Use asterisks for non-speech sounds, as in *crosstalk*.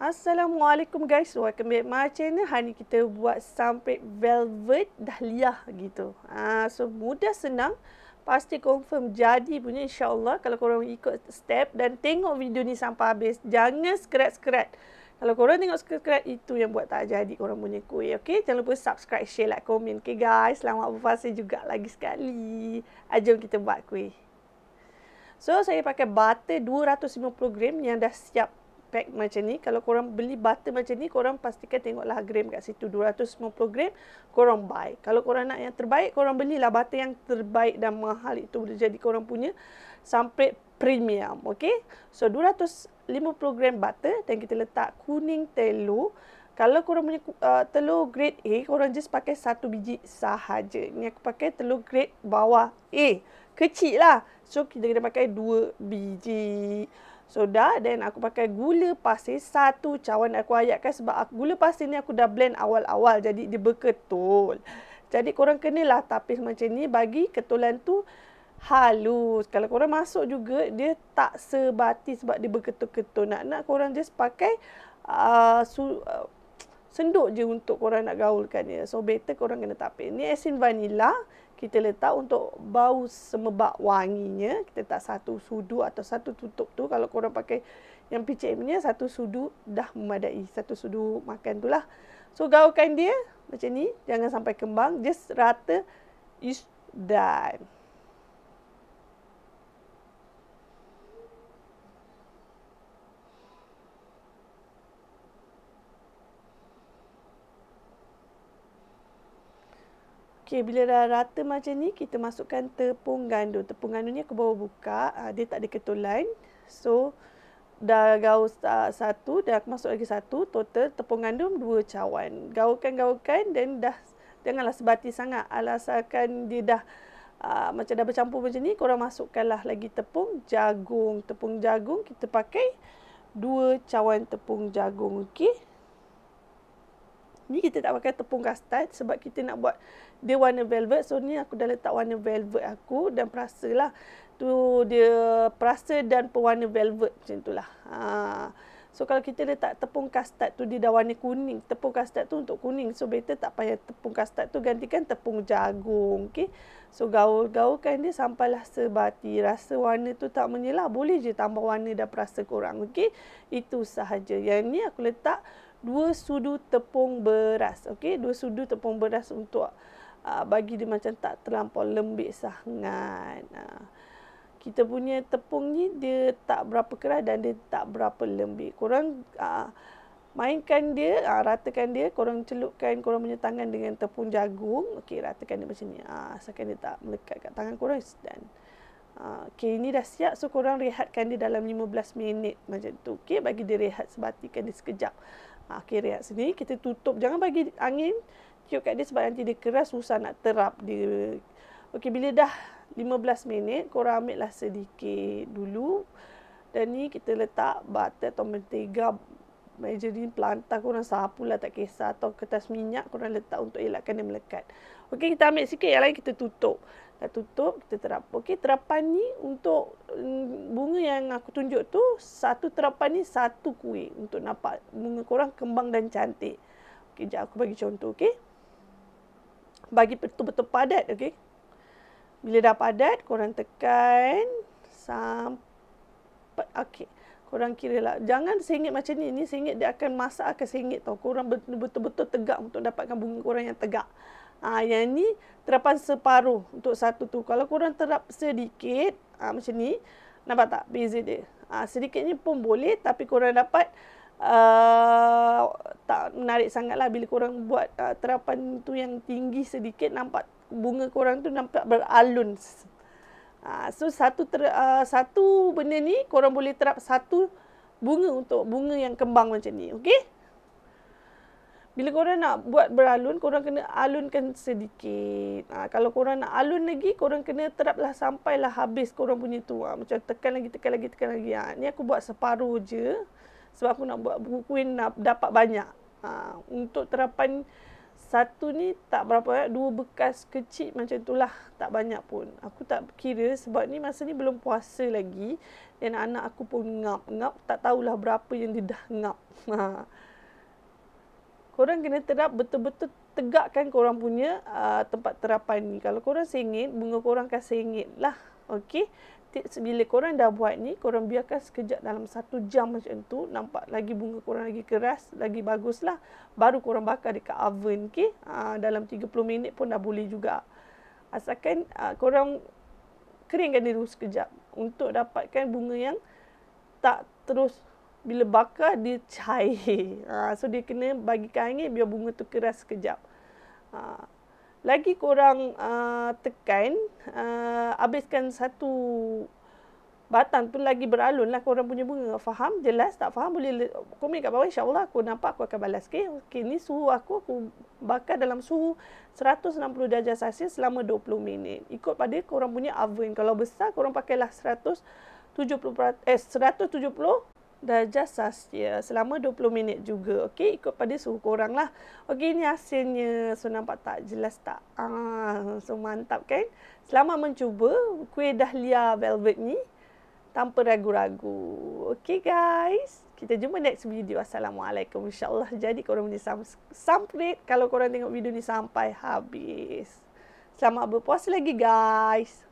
Assalamualaikum guys. Welcome back my channel. Hari ni kita buat sampai velvet dahliah gitu. Ah uh, so mudah senang pasti confirm jadi punya insyaallah. allah kalau korang ikut step dan tengok video ni sampai habis. Jangan scratch-scratch. Kalau korang tengok subscribe itu yang buat tak jadi orang punya kuih. Okay? Jangan lupa subscribe, share, like, komen. Okay guys, selamat berpuasa juga lagi sekali. Ah, jom kita buat kuih. So, saya pakai butter 250 gram yang dah siap pack macam ni kalau korang beli butter macam ni korang pastikan tengoklah gram kat situ 250 gram korang buy kalau korang nak yang terbaik korang belilah butter yang terbaik dan mahal itu boleh jadi korang punya sampai premium okay? so 250 gram butter dan kita letak kuning telur kalau korang punya uh, telur grade A korang just pakai satu biji sahaja ni aku pakai telur grade bawah A kecil lah so kita kena pakai dua biji soda dan aku pakai gula pasir satu cawan aku ayatkan sebab aku, gula pasir ni aku dah blend awal-awal jadi dia berketul. Jadi korang kenalah tapis macam ni bagi ketulan tu halus. Kalau korang masuk juga dia tak sebati sebab dia berketul-ketul. Nak-nak korang just pakai uh, su, uh, ah, senduk je untuk korang nak gaulkan dia. So better korang kena tapis. Ni asin vanilla kita letak untuk bau semebak wanginya kita letak satu sudu atau satu tutup tu kalau korang pakai yang PCM nya satu sudu dah memadai satu sudu makan tu lah so gaulkan dia macam ni jangan sampai kembang just rata is done Okey, bila dah rata macam ni, kita masukkan tepung gandum. Tepung gandum ni aku baru buka, ah, dia tak ada ketulan. So, dah gaul satu, dah aku masuk lagi satu. Total tepung gandum dua cawan. Gaulkan-gaulkan dan dah janganlah sebati sangat. Alasakan dia dah uh, macam dah bercampur macam ni, korang masukkanlah lagi tepung jagung. Tepung jagung kita pakai dua cawan tepung jagung, okey? Ni kita tak pakai tepung kastan sebab kita nak buat dia warna velvet. So ni aku dah letak warna velvet aku dan perasa lah. Tu dia perasa dan pewarna velvet macam tu lah. Ha. So kalau kita letak tepung kastan tu dia dah warna kuning. Tepung kastan tu untuk kuning. So better tak payah tepung kastan tu gantikan tepung jagung. Okay. So gaul-gaulkan dia sampai lah sebati. Rasa warna tu tak menyelah. Boleh je tambah warna dan perasa korang. Okay. Itu sahaja. Yang ni aku letak dua sudu tepung beras. Okey, dua sudu tepung beras untuk uh, bagi dia macam tak terlampau lembik sangat. Uh, kita punya tepung ni dia tak berapa keras dan dia tak berapa lembik. Korang uh, mainkan dia, uh, ratakan dia, korang celupkan korang punya tangan dengan tepung jagung. Okey, ratakan dia macam ni. Uh, asalkan dia tak melekat kat tangan korang dan Okay, ini dah siap. So, korang rehatkan dia dalam 15 minit macam tu. Okay, bagi dia rehat sebatikan dia sekejap. Okey, ha, reaks sini kita tutup. Jangan bagi angin tiup kat dia sebab nanti dia keras susah nak terap dia. Okey, bila dah 15 minit, korang ambil lah sedikit dulu. Dan ni kita letak butter atau mentega margarine pelantar korang sapu lah tak kisah atau kertas minyak korang letak untuk elakkan dia melekat. Okey kita ambil sikit yang lain kita tutup. Dah tutup kita terap. Okey terapan ni untuk mm, bunga yang aku tunjuk tu satu terapan ni satu kuih untuk nampak bunga korang kembang dan cantik. Okey jap aku bagi contoh okey. Bagi betul-betul padat okey. Bila dah padat korang tekan sampai okey korang kira lah. Jangan sengit macam ni. Ni sengit dia akan masa akan sengit tau. Korang betul-betul tegak untuk dapatkan bunga korang yang tegak. Ha, yang ni terapan separuh untuk satu tu. Kalau korang terap sedikit ha, macam ni. Nampak tak beza dia? Ha, sedikit ni pun boleh tapi korang dapat uh, tak menarik sangat lah bila korang buat uh, terapan tu yang tinggi sedikit nampak bunga korang tu nampak beralun Ah, so satu ter, uh, satu benda ni korang boleh terap satu bunga untuk bunga yang kembang macam ni. okay? Bila korang nak buat beralun, korang kena alunkan sedikit. Ha, kalau korang nak alun lagi, korang kena teraplah sampailah habis korang punya tu. Ha, macam tekan lagi, tekan lagi, tekan lagi. Ha, ni aku buat separuh je. Sebab aku nak buat buku kuih dapat banyak. Ha, untuk terapan satu ni tak berapa eh. dua bekas kecil macam itulah tak banyak pun aku tak kira sebab ni masa ni belum puasa lagi dan anak aku pun ngap ngap tak tahulah berapa yang dia dah ngap ha. korang kena terap betul-betul tegakkan korang punya uh, tempat terapan ni kalau korang sengit bunga korang akan sengit lah Okay tips bila korang dah buat ni, korang biarkan sekejap dalam satu jam macam tu, nampak lagi bunga korang lagi keras, lagi bagus lah. Baru korang bakar dekat oven, okay? Ha, ah, dalam 30 minit pun dah boleh juga. Asalkan ha, korang keringkan dulu sekejap untuk dapatkan bunga yang tak terus bila bakar dia cair. Ha, *laughs* so dia kena bagikan angin biar bunga tu keras sekejap. Ha, lagi korang uh, ah, tekan uh, habiskan satu batang tu lagi beralun lah korang punya bunga faham jelas tak faham boleh komen kat bawah insyaAllah aku nampak aku akan balas okay? okay ni suhu aku aku bakar dalam suhu 160 darjah celsius selama 20 minit ikut pada korang punya oven kalau besar korang pakailah 170 eh 170 darjah Celsius selama 20 minit juga. Okey, ikut pada suhu korang lah. Okey, ini hasilnya. So, nampak tak? Jelas tak? Ah, so, mantap kan? Selamat mencuba kuih dahlia velvet ni tanpa ragu-ragu. Okey, guys. Kita jumpa next video. Assalamualaikum. InsyaAllah jadi korang punya sampai kalau korang tengok video ni sampai habis. Selamat berpuasa lagi, guys.